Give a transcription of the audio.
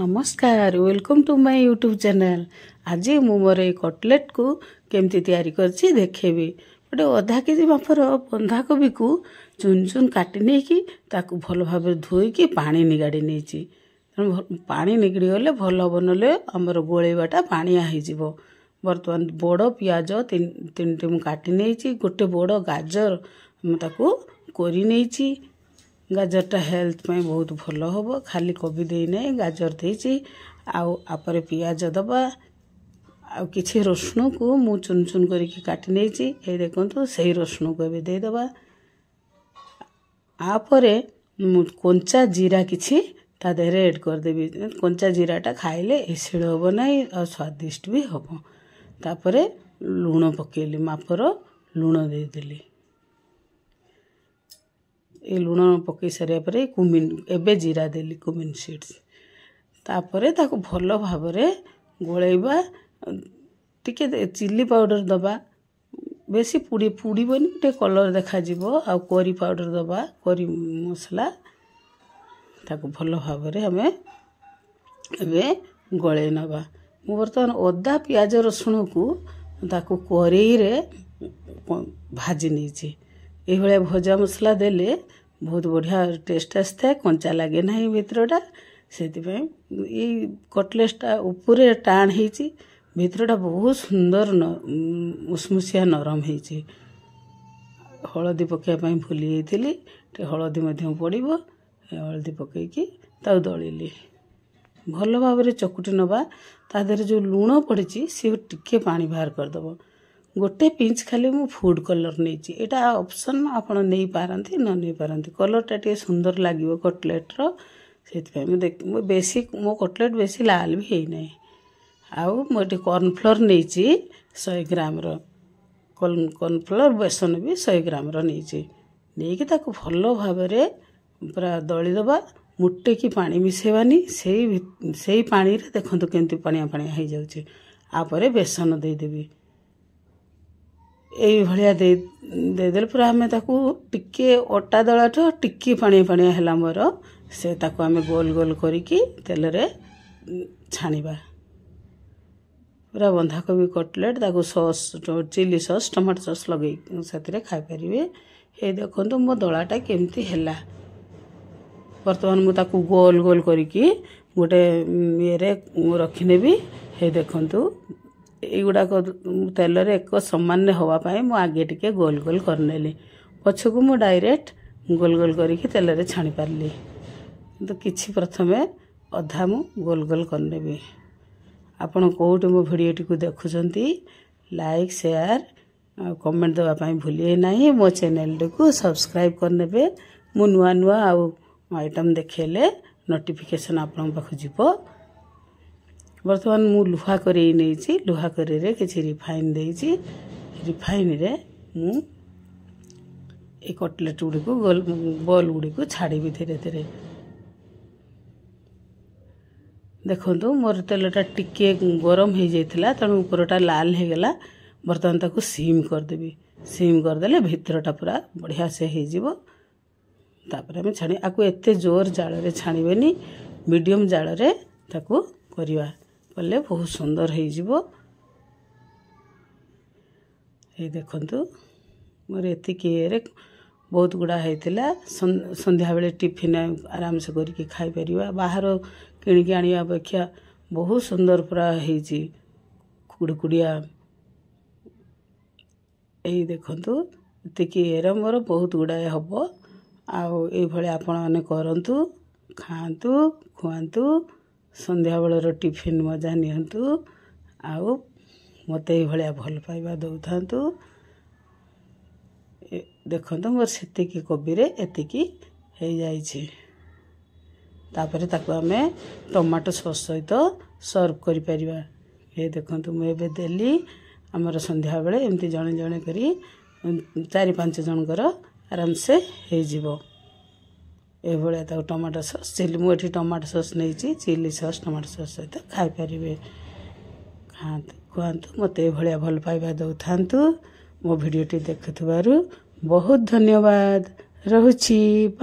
नमस्कार welcome to my YouTube channel, आज मै कटलेट कु अधा केजी माफर को चुन चुन काटि त भा धोइक पागाडि पागिडिगले भल बनाले अब गोलैवाटा पाँच बर्तन बड तीन तिनटी काटि गोटे बड गाजर कोरि ଗାଜରଟା ହେଲ୍ଥ ପାଇଁ ବହୁତ ଭଲ ହେବ ଖାଲି କୋବି ଦେଇନାହିଁ ଗାଜର ଦେଇଛି ଆଉ ଆପରେ ପିଆଜ ଦେବା ଆଉ କିଛି ରସୁଣକୁ ମୁଁ ଚୁନ ଚୁନ କରିକି କାଟି ନେଇଛି ଏଇ ଦେଖନ୍ତୁ ସେଇ ରସୁଣକୁ ଏବେ ଦେଇଦେବା ଆପରେ ମୁଁ କଞ୍ଚା ଜିରା କିଛି ତା ଦେହରେ ଏଡ଼୍ କରିଦେବି କଞ୍ଚା ଜିରାଟା ଖାଇଲେ ଏସିଡ଼ ହେବ ନାହିଁ ଆଉ ସ୍ୱାଦିଷ୍ଟ ବି ହେବ ତାପରେ ଲୁଣ ପକାଇଲି ମାପର ଲୁଣ ଦେଇଦେଲି ଏ ଲୁଣ ପକାଇ ସାରିବା ପରେ କୁମିନ୍ ଏବେ ଜିରା ଦେଲି କୁମିନ୍ ସିଡ଼୍ସ ତାପରେ ତାକୁ ଭଲ ଭାବରେ ଗୋଳେଇବା ଟିକିଏ ଚିଲି ପାଉଡ଼ର ଦେବା ବେଶୀ ପୁଡ଼ି ପୁଡ଼ିବନି ଟିକେ କଲର୍ ଦେଖାଯିବ ଆଉ କରି ପାଉଡ଼ର ଦେବା କରି ମସଲା ତାକୁ ଭଲ ଭାବରେ ଆମେ ଏବେ ଗୋଳେଇ ନେବା ମୁଁ ବର୍ତ୍ତମାନ ଅଦା ପିଆଜ ରସୁଣକୁ ତାକୁ କରେଇରେ ଭାଜି ନେଇଛି ଏଇଭଳିଆ ଭଜା ମସଲା ଦେଲେ ବହୁତ ବଢ଼ିଆ ଟେଷ୍ଟ ଆସିଥାଏ କଞ୍ଚା ଲାଗେ ନାହିଁ ଭିତରଟା ସେଥିପାଇଁ ଏଇ କଟଲେଟ୍ଟା ଉପରେ ଟାଣ ହେଇଛି ଭିତରଟା ବହୁତ ସୁନ୍ଦର ମୁସମୁସିଆ ନରମ ହେଇଛି ହଳଦୀ ପକାଇବା ପାଇଁ ଭୁଲି ଯାଇଥିଲି ଟିକେ ହଳଦୀ ମଧ୍ୟ ପଡ଼ିବ ହଳଦୀ ପକାଇକି ତାକୁ ଦଳିଲି ଭଲ ଭାବରେ ଚକୁଟି ନେବା ତା ଦେହରେ ଯେଉଁ ଲୁଣ ପଡ଼ିଛି ସିଏ ଟିକିଏ ପାଣି ବାହାର କରିଦେବ गोटे पिंच खाली म फुड कलर नै एटा अप्सन आउँछ नै पार कलरटा टि सुन्दर लागटलेट्रेथ म बेसी म कटलेट बेसी लालवि आउ म कर्नफ्लोर रो ग्राम्र कर्नफ फ्लोर बेसन श्राम्र नै त भा पुरा दलदा मुटेकि पासबानि सही पार्टी देख्नु के बेसन दिदेबि ଏଇଭଳିଆ ଦେଇ ଦେଇଦେଲେ ପୁରା ଆମେ ତାକୁ ଟିକିଏ ଅଟା ଦଳାଠୁ ଟିକି ଫାଣିଆ ଫାଣିଆ ହେଲା ମୋର ସେ ତାକୁ ଆମେ ଗୋଲ ଗୋଲ କରିକି ତେଲରେ ଛାଣିବା ପୁରା ବନ୍ଧାକୋବି କଟଲେଟ୍ ତାକୁ sauce chilli sauce tomato sauce ଲଗେଇ ସେଥିରେ ଖାଇପାରିବେ ହେଇ ଦେଖନ୍ତୁ ମୋ ଦଳାଟା କେମିତି ହେଲା ବର୍ତ୍ତମାନ ମୁଁ ତାକୁ ଗୋଲ ଗୋଲ କରିକି ଗୋଟେ ଇଏରେ ରଖିନେବି ହେଇ ଦେଖନ୍ତୁ ଏଇଗୁଡ଼ାକ ତେଲରେ ଏକ ସମାନ ହେବା ପାଇଁ ମୁଁ ଆଗେ ଟିକେ ଗୋଲ ଗୋଲ କରିନେଲି ପଛକୁ ମୁଁ ଡାଇରେକ୍ଟ ଗୋଲ ଗୋଲ କରିକି ତେଲରେ ଛାଣିପାରିଲି କିନ୍ତୁ କିଛି ପ୍ରଥମେ ଅଧା ମୁଁ ଗୋଲ ଗୋଲ କରିନେବି ଆପଣ କେଉଁଠି ମୋ ଭିଡ଼ିଓଟିକୁ ଦେଖୁଛନ୍ତି ଲାଇକ୍ ସେୟାର କମେଣ୍ଟ ଦେବା ପାଇଁ ଭୁଲିବେ ନାହିଁ ମୋ ଚ୍ୟାନେଲଟିକୁ ସବସ୍କ୍ରାଇବ୍ କରିନେବେ ମୁଁ ନୂଆ ନୂଆ ଆଉ ଆଇଟମ୍ ଦେଖାଇଲେ ନୋଟିଫିକେସନ୍ ଆପଣଙ୍କ ପାଖକୁ ଯିବ ବର୍ତ୍ତମାନ ମୁଁ ଲୁହା କରେଇ ନେଇଛି ଲୁହା କରେଇରେ କିଛି ରିଫାଇନ୍ ଦେଇଛି ରିଫାଇନ୍ରେ ମୁଁ ଏ କଟଲେଟ୍ ଗୁଡ଼ିକୁ ବଲ୍ ଗୁଡ଼ିକୁ ଛାଡ଼ିବି ଧୀରେ ଧୀରେ ଦେଖନ୍ତୁ ମୋର ତେଲଟା ଟିକିଏ ଗରମ ହେଇଯାଇଥିଲା ତେଣୁ ଉପରଟା ଲାଲ ହୋଇଗଲା ବର୍ତ୍ତମାନ ତାକୁ ସିମ୍ କରିଦେବି ସିମ୍ କରିଦେଲେ ଭିତରଟା ପୁରା ବଢ଼ିଆ ସେ ହେଇଯିବ ତାପରେ ଆମେ ଛାଣି ଆକୁ ଏତେ ଜୋର ଜାଳରେ ଛାଣିବେନି ମିଡ଼ିୟମ୍ ଜାଳରେ ତାକୁ କରିବା କଲେ ବହୁତ ସୁନ୍ଦର ହେଇଯିବ ଏଇ ଦେଖନ୍ତୁ ମୋର ଏତିକି ଇଏରେ ବହୁତ ଗୁଡ଼ା ହେଇଥିଲା ସନ୍ଧ୍ୟାବେଳେ ଟିଫିନ୍ ଆରାମସେ କରିକି ଖାଇପାରିବା ବାହାର କିଣିକି ଆଣିବା ଅପେକ୍ଷା ବହୁତ ସୁନ୍ଦର ପୁରା ହେଇଛି କୁଡ଼ୁକୁଡ଼ିଆ ଏଇ ଦେଖନ୍ତୁ ଏତିକି ଇଏର ମୋର ବହୁତ ଗୁଡ଼ାଏ ହେବ ଆଉ ଏଇଭଳି ଆପଣମାନେ କରନ୍ତୁ ଖାଆନ୍ତୁ ଖୁଆନ୍ତୁ ସନ୍ଧ୍ୟାବେଳର ଟିଫିନ୍ ମଜା ନିଅନ୍ତୁ ଆଉ ମୋତେ ଏଇଭଳିଆ ଭଲ ପାଇବା ଦେଉଥାନ୍ତୁ ଦେଖନ୍ତୁ ମୋର ସେତିକି କୋବିରେ ଏତିକି ହେଇଯାଇଛି ତାପରେ ତାକୁ ଆମେ ଟମାଟୋ ସସ୍ ସହିତ ସର୍ଭ କରିପାରିବା ଏ ଦେଖନ୍ତୁ ମୁଁ ଏବେ ଦେଲି ଆମର ସନ୍ଧ୍ୟାବେଳେ ଏମିତି ଜଣେ ଜଣେ କରି ଚାରି ପାଞ୍ଚ ଜଣଙ୍କର ଆରାମସେ ହେଇଯିବ ଏଭଳିଆ ତାକୁ ଟମାଟୋ ସସ୍ ଚିଲି ମୁଁ ଏଠି ଟମାଟୋ ସସ୍ ନେଇଛି ଚିଲି ସସ୍ ଟମାଟୋ ସସ୍ ସହିତ ଖାଇପାରିବେ ଖାଆନ୍ତୁ କୁହନ୍ତୁ ମୋତେ ଏଭଳିଆ ଭଲ ପାଇବା ଦେଉଥାନ୍ତୁ ମୋ ଭିଡ଼ିଓଟି ଦେଖୁଥିବାରୁ ବହୁତ ଧନ୍ୟବାଦ ରହୁଛି